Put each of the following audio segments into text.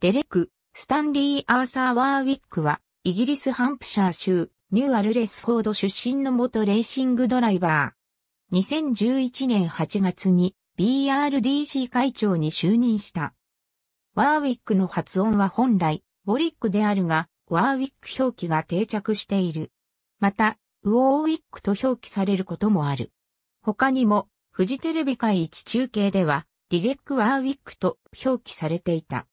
デレク、スタンリー・アーサー・ワーウィックは、イギリス・ハンプシャー州、ニューアルレスフォード出身の元レーシングドライバー。2011年8月に BRDC 会長に就任した。ワーウィックの発音は本来、ウォリックであるが、ワーウィック表記が定着している。また、ウォーウィックと表記されることもある。他にも、フジテレビ会一中継では、ディレック・ワーウィックと表記されていた。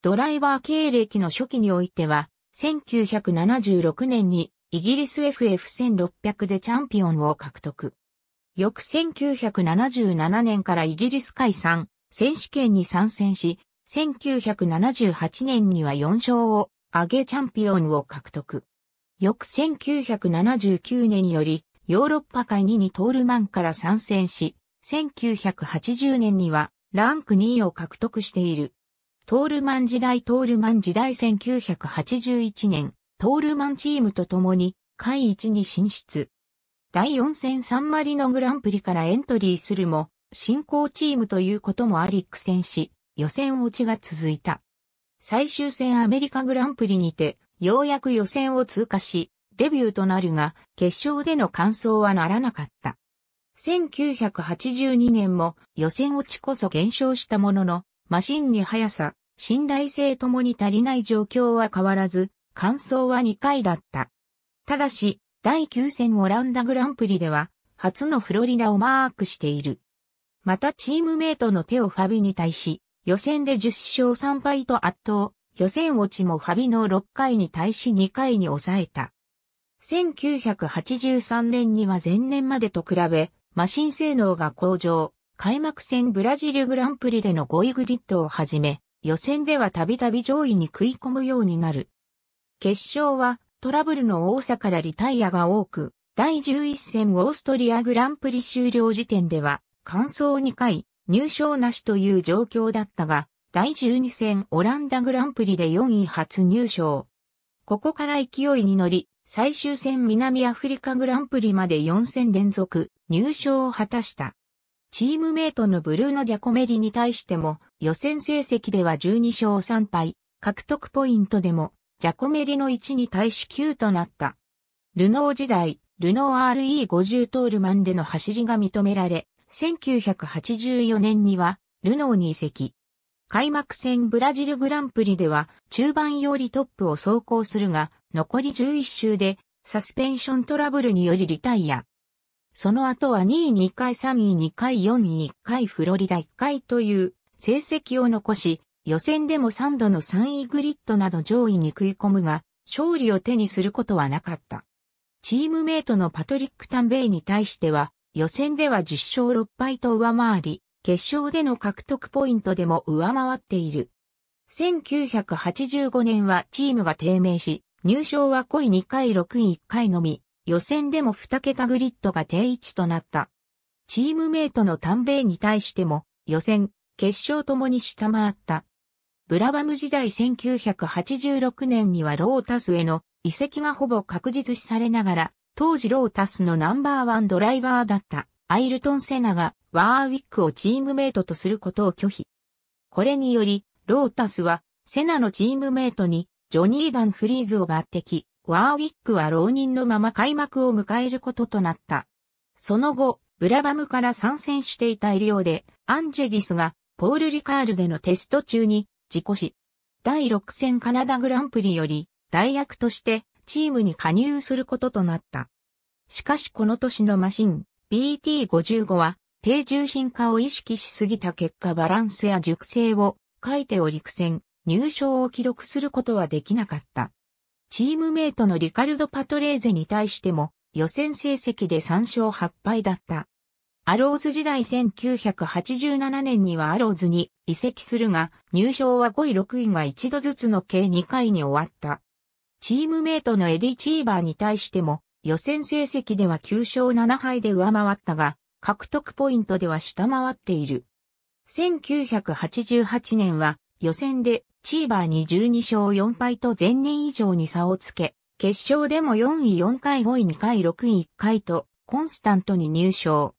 ドライバー経歴の初期においては、1976年にイギリス FF1600 でチャンピオンを獲得。翌1977年からイギリス解散、選手権に参戦し、1978年には4勝を挙げチャンピオンを獲得。翌1979年よりヨーロッパ界2にトールマンから参戦し、1980年にはランク2位を獲得している。トールマン時代トールマン時代1981年、トールマンチームと共に、会一に進出。第4戦サンマリノグランプリからエントリーするも、進行チームということもあり苦戦し、予選落ちが続いた。最終戦アメリカグランプリにて、ようやく予選を通過し、デビューとなるが、決勝での完走はならなかった。1982年も予選落ちこそ減少したものの、マシンに速さ、信頼性ともに足りない状況は変わらず、完走は2回だった。ただし、第9戦オランダグランプリでは、初のフロリダをマークしている。またチームメイトのテオ・ファビに対し、予選で10勝3敗と圧倒、予選落ちもファビの6回に対し2回に抑えた。1983年には前年までと比べ、マシン性能が向上、開幕戦ブラジルグランプリでの5位グリッドをはじめ、予選ではたびたび上位に食い込むようになる。決勝はトラブルの多さからリタイアが多く、第11戦オーストリアグランプリ終了時点では、完走2回、入賞なしという状況だったが、第12戦オランダグランプリで4位初入賞。ここから勢いに乗り、最終戦南アフリカグランプリまで4戦連続入賞を果たした。チームメイトのブルーノ・ジャコメリに対しても、予選成績では12勝3敗、獲得ポイントでも、ジャコメリの1に対し9となった。ルノー時代、ルノー RE50 トールマンでの走りが認められ、1984年には、ルノーに移籍。開幕戦ブラジルグランプリでは、中盤よりトップを走行するが、残り11周で、サスペンショントラブルによりリタイア。その後は2位2回3位2回4位1回フロリダ1回という成績を残し、予選でも3度の3位グリッドなど上位に食い込むが、勝利を手にすることはなかった。チームメイトのパトリック・タンベイに対しては、予選では10勝6敗と上回り、決勝での獲得ポイントでも上回っている。1985年はチームが低迷し、入賞は5位2回6位1回のみ、予選でも2桁グリッドが定位置となった。チームメイトの短米に対しても、予選、決勝ともに下回った。ブラバム時代1986年にはロータスへの移籍がほぼ確実視されながら、当時ロータスのナンバーワンドライバーだったアイルトン・セナがワーウィックをチームメイトとすることを拒否。これにより、ロータスはセナのチームメイトにジョニー・ダン・フリーズを抜擢、ワーウィックは浪人のまま開幕を迎えることとなった。その後、ブラバムから参戦していた医療で、アンジェリスがポール・リカールでのテスト中に事故死。第6戦カナダグランプリより、代役としてチームに加入することとなった。しかしこの年のマシン、BT55 は、低重心化を意識しすぎた結果バランスや熟成を書いており苦戦、入賞を記録することはできなかった。チームメイトのリカルド・パトレーゼに対しても予選成績で3勝8敗だった。アローズ時代1987年にはアローズに移籍するが、入賞は5位6位が一度ずつの計2回に終わった。チームメイトのエディ・チーバーに対しても、予選成績では9勝7敗で上回ったが、獲得ポイントでは下回っている。1988年は予選でチーバーに12勝4敗と前年以上に差をつけ、決勝でも4位4回5位2回6位1回と、コンスタントに入賞。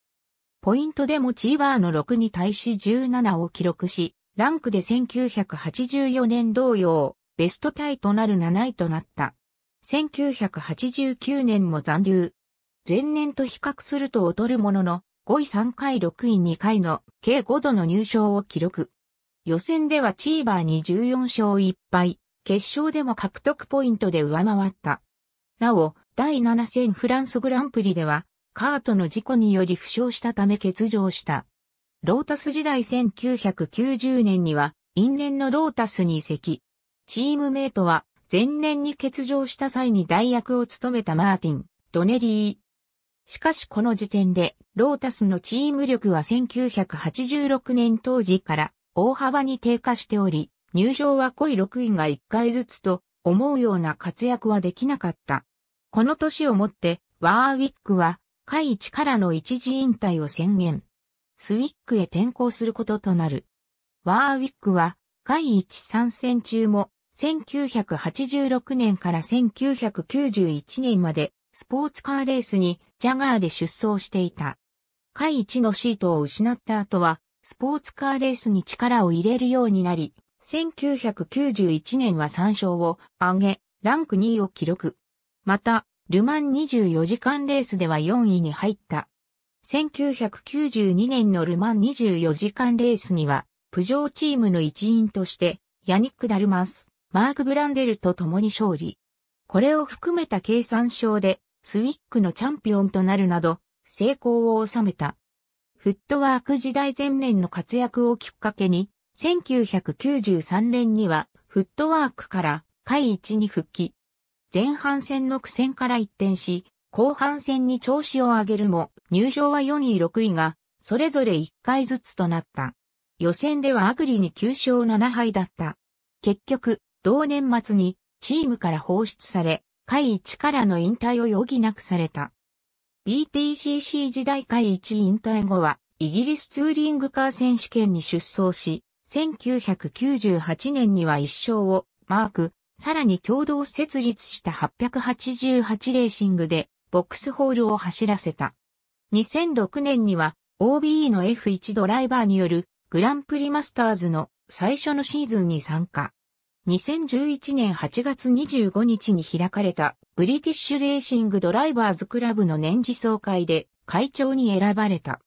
ポイントでもチーバーの6に対し17を記録し、ランクで1984年同様、ベストタイとなる7位となった。1989年も残留。前年と比較すると劣るものの、5位3回6位2回の計5度の入賞を記録。予選ではチーバーに14勝1敗、決勝でも獲得ポイントで上回った。なお、第7戦フランスグランプリでは、カートの事故により負傷したため欠場した。ロータス時代1990年には、因縁のロータスに移籍。チームメイトは、前年に欠場した際に代役を務めたマーティン、ドネリー。しかしこの時点で、ロータスのチーム力は1986年当時から大幅に低下しており、入賞は濃い6位が1回ずつと思うような活躍はできなかった。この年をもって、ワーウィックは、下一からの一時引退を宣言。スウィックへ転向することとなる。ワーウィックは、下一参戦中も、1986年から1991年まで、スポーツカーレースに、ジャガーで出走していた。下一のシートを失った後は、スポーツカーレースに力を入れるようになり、1991年は3勝を上げ、ランク2位を記録。また、ルマン24時間レースでは4位に入った。1992年のルマン24時間レースには、プジョーチームの一員として、ヤニック・ダルマス、マーク・ブランデルと共に勝利。これを含めた計算勝で、スウィックのチャンピオンとなるなど、成功を収めた。フットワーク時代前年の活躍をきっかけに、1993年にはフットワークから会一に復帰。前半戦の苦戦から一転し、後半戦に調子を上げるも、入賞は4位6位が、それぞれ1回ずつとなった。予選ではアグリに9勝7敗だった。結局、同年末にチームから放出され、会一からの引退を余儀なくされた。BTCC 時代会一引退後は、イギリスツーリングカー選手権に出走し、1998年には1勝をマーク、さらに共同設立した888レーシングで、ボックスホールを走らせた。2006年には、OBE の F1 ドライバーによるグランプリマスターズの最初のシーズンに参加。2011年8月25日に開かれたブリティッシュレーシングドライバーズクラブの年次総会で会長に選ばれた。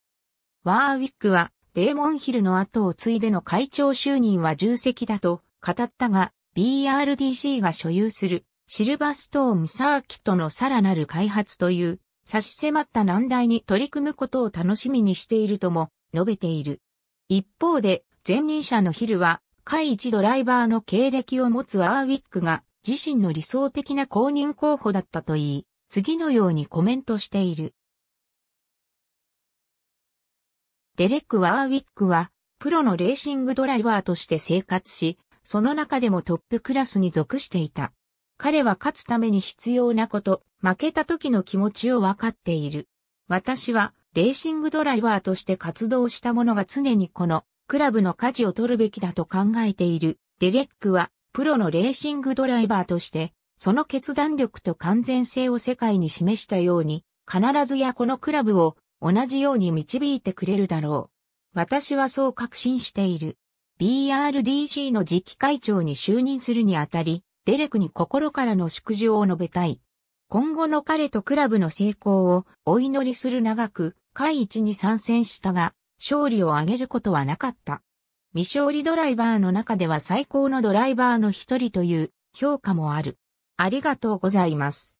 ワーウィックはデーモンヒルの後を継いでの会長就任は重責だと語ったが BRDC が所有するシルバーストーンサーキットのさらなる開発という差し迫った難題に取り組むことを楽しみにしているとも述べている。一方で前任者のヒルは下位一ドライバーの経歴を持つアーウィックが自身の理想的な公認候補だったといい、次のようにコメントしている。デレック・ワーウィックは、プロのレーシングドライバーとして生活し、その中でもトップクラスに属していた。彼は勝つために必要なこと、負けた時の気持ちを分かっている。私は、レーシングドライバーとして活動したものが常にこのクラブの舵を取るべきだと考えているデレックはプロのレーシングドライバーとしてその決断力と完全性を世界に示したように必ずやこのクラブを同じように導いてくれるだろう。私はそう確信している。BRDC の次期会長に就任するにあたり、デレクに心からの祝辞を述べたい。今後の彼とクラブの成功をお祈りする長く、会一に参戦したが、勝利を挙げることはなかった。未勝利ドライバーの中では最高のドライバーの一人という評価もある。ありがとうございます。